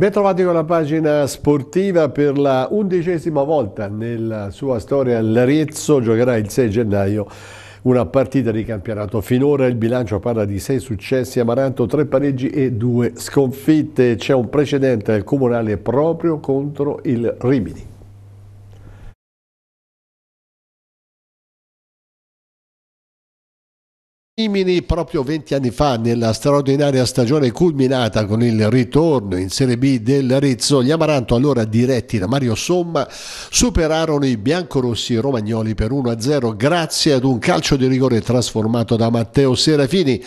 Bentrovati con la pagina sportiva per la undicesima volta nella sua storia l'Arezzo giocherà il 6 gennaio una partita di campionato. Finora il bilancio parla di 6 successi Amaranto, 3 pareggi e 2 sconfitte. C'è un precedente al Comunale proprio contro il Rimini. Rimini proprio 20 anni fa nella straordinaria stagione culminata con il ritorno in Serie B del Rizzo gli Amaranto allora diretti da Mario Somma superarono i biancorossi romagnoli per 1-0 grazie ad un calcio di rigore trasformato da Matteo Serafini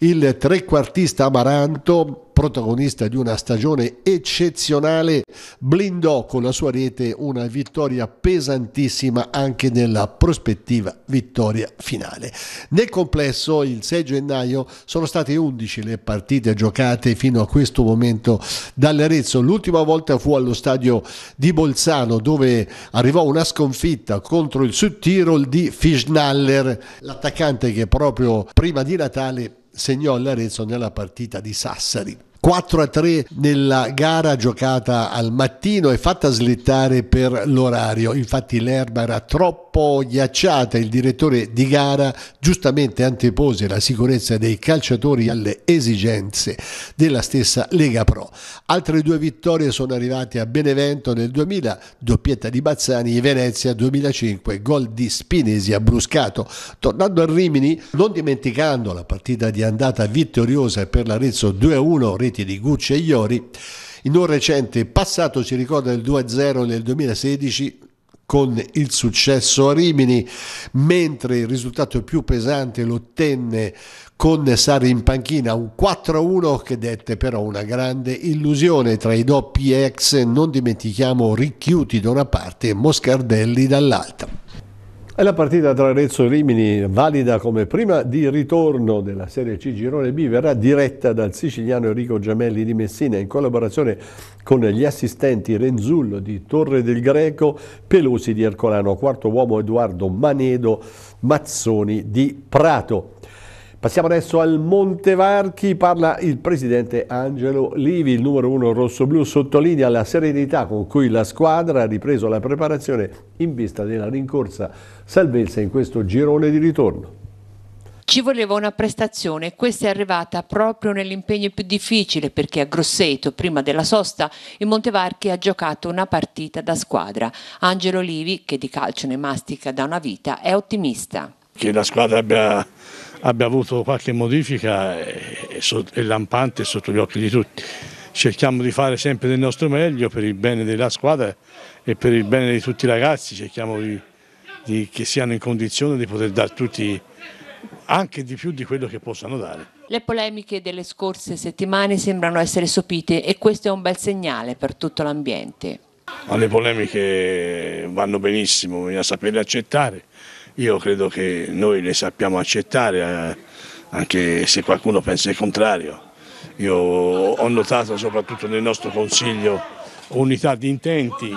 il trequartista Amaranto protagonista di una stagione eccezionale, blindò con la sua rete una vittoria pesantissima anche nella prospettiva vittoria finale. Nel complesso, il 6 gennaio sono state 11 le partite giocate fino a questo momento dall'Arezzo. L'ultima volta fu allo stadio di Bolzano dove arrivò una sconfitta contro il Sud Tirol di Fischnaller, l'attaccante che proprio prima di Natale segnò l'Arezzo nella partita di Sassari. 4 a 3 nella gara giocata al mattino e fatta slittare per l'orario. Infatti l'erba era troppo po' ghiacciata, il direttore di gara giustamente antepose la sicurezza dei calciatori alle esigenze della stessa Lega Pro. Altre due vittorie sono arrivate a Benevento nel 2000, doppietta di Bazzani, e Venezia 2005, gol di Spinesi a Bruscato. Tornando a Rimini, non dimenticando la partita di andata vittoriosa per l'Arezzo 2-1, reti di Gucci e Iori, in un recente passato si ricorda il 2-0 nel 2016 con il successo a Rimini, mentre il risultato più pesante lo ottenne con Sari in panchina, un 4-1 che dette però una grande illusione tra i doppi ex, non dimentichiamo Ricchiuti da una parte e Moscardelli dall'altra. È la partita tra Arezzo e Rimini, valida come prima di ritorno della Serie C Girone B, verrà diretta dal siciliano Enrico Giamelli di Messina in collaborazione con gli assistenti Renzullo di Torre del Greco, Pelosi di Ercolano, quarto uomo Edoardo Manedo, Mazzoni di Prato. Passiamo adesso al Montevarchi, parla il presidente Angelo Livi, il numero uno rosso-blu sottolinea la serenità con cui la squadra ha ripreso la preparazione in vista della rincorsa salvezza in questo girone di ritorno. Ci voleva una prestazione, questa è arrivata proprio nell'impegno più difficile perché a Grosseto, prima della sosta, il Montevarchi ha giocato una partita da squadra. Angelo Livi, che di calcio ne mastica da una vita, è ottimista. Che la squadra abbia abbia avuto qualche modifica eh, è lampante sotto gli occhi di tutti. Cerchiamo di fare sempre del nostro meglio per il bene della squadra e per il bene di tutti i ragazzi, cerchiamo di, di, che siano in condizione di poter dare tutti anche di più di quello che possano dare. Le polemiche delle scorse settimane sembrano essere sopite e questo è un bel segnale per tutto l'ambiente. Ma le polemiche vanno benissimo, bisogna saperle accettare. Io credo che noi le sappiamo accettare, eh, anche se qualcuno pensa il contrario. Io ho notato soprattutto nel nostro Consiglio unità di intenti,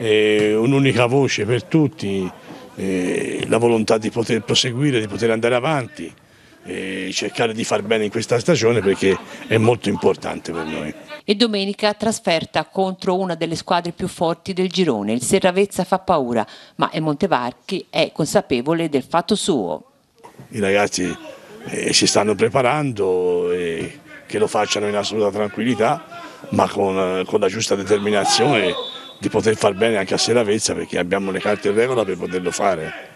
un'unica voce per tutti, la volontà di poter proseguire, di poter andare avanti e cercare di far bene in questa stagione perché è molto importante per noi e domenica trasferta contro una delle squadre più forti del girone. Il Serravezza fa paura, ma il Montevarchi è consapevole del fatto suo. I ragazzi eh, si stanno preparando, eh, che lo facciano in assoluta tranquillità, ma con, eh, con la giusta determinazione di poter far bene anche a Serravezza perché abbiamo le carte in regola per poterlo fare.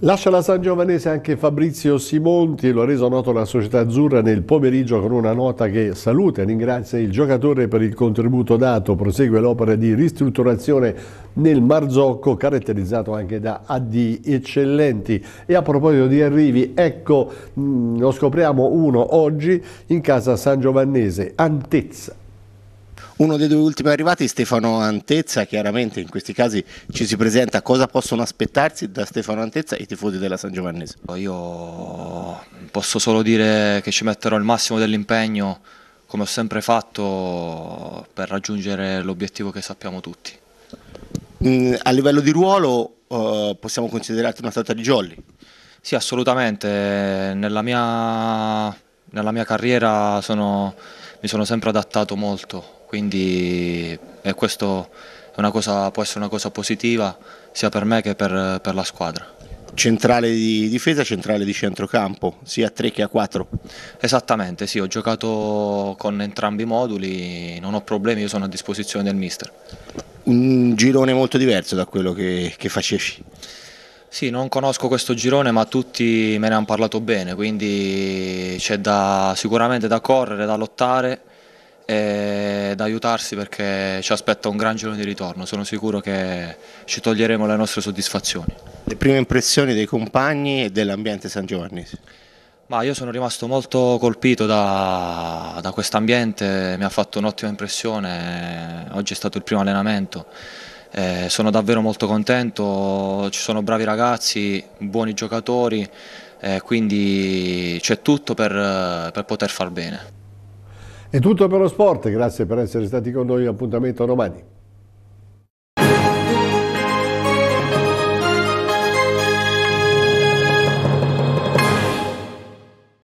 Lascia la San Giovanese anche Fabrizio Simonti, lo ha reso noto la società azzurra nel pomeriggio con una nota che saluta e ringrazia il giocatore per il contributo dato. Prosegue l'opera di ristrutturazione nel Marzocco, caratterizzato anche da AD eccellenti. E a proposito di arrivi, ecco, mh, mm, lo scopriamo uno oggi in casa San Giovannese, Antezza. Uno dei due ultimi arrivati, Stefano Antezza, chiaramente in questi casi ci si presenta. Cosa possono aspettarsi da Stefano Antezza e i tifosi della San Giovannese? Io posso solo dire che ci metterò il massimo dell'impegno, come ho sempre fatto, per raggiungere l'obiettivo che sappiamo tutti. Mm, a livello di ruolo eh, possiamo considerarti una sorta di jolly? Sì, assolutamente. Nella mia, nella mia carriera sono, mi sono sempre adattato molto quindi eh, questo cosa, può essere una cosa positiva sia per me che per, per la squadra. Centrale di difesa, centrale di centrocampo, sia a 3 che a 4. Esattamente, sì, ho giocato con entrambi i moduli, non ho problemi, io sono a disposizione del mister. Un girone molto diverso da quello che, che facevi. Sì, non conosco questo girone ma tutti me ne hanno parlato bene, quindi c'è sicuramente da correre, da lottare e da aiutarsi perché ci aspetta un gran giorno di ritorno, sono sicuro che ci toglieremo le nostre soddisfazioni. Le prime impressioni dei compagni e dell'ambiente San Giovanni? Ma io sono rimasto molto colpito da, da questo ambiente, mi ha fatto un'ottima impressione, oggi è stato il primo allenamento, eh, sono davvero molto contento, ci sono bravi ragazzi, buoni giocatori, eh, quindi c'è tutto per, per poter far bene. È tutto per lo sport, grazie per essere stati con noi, appuntamento domani.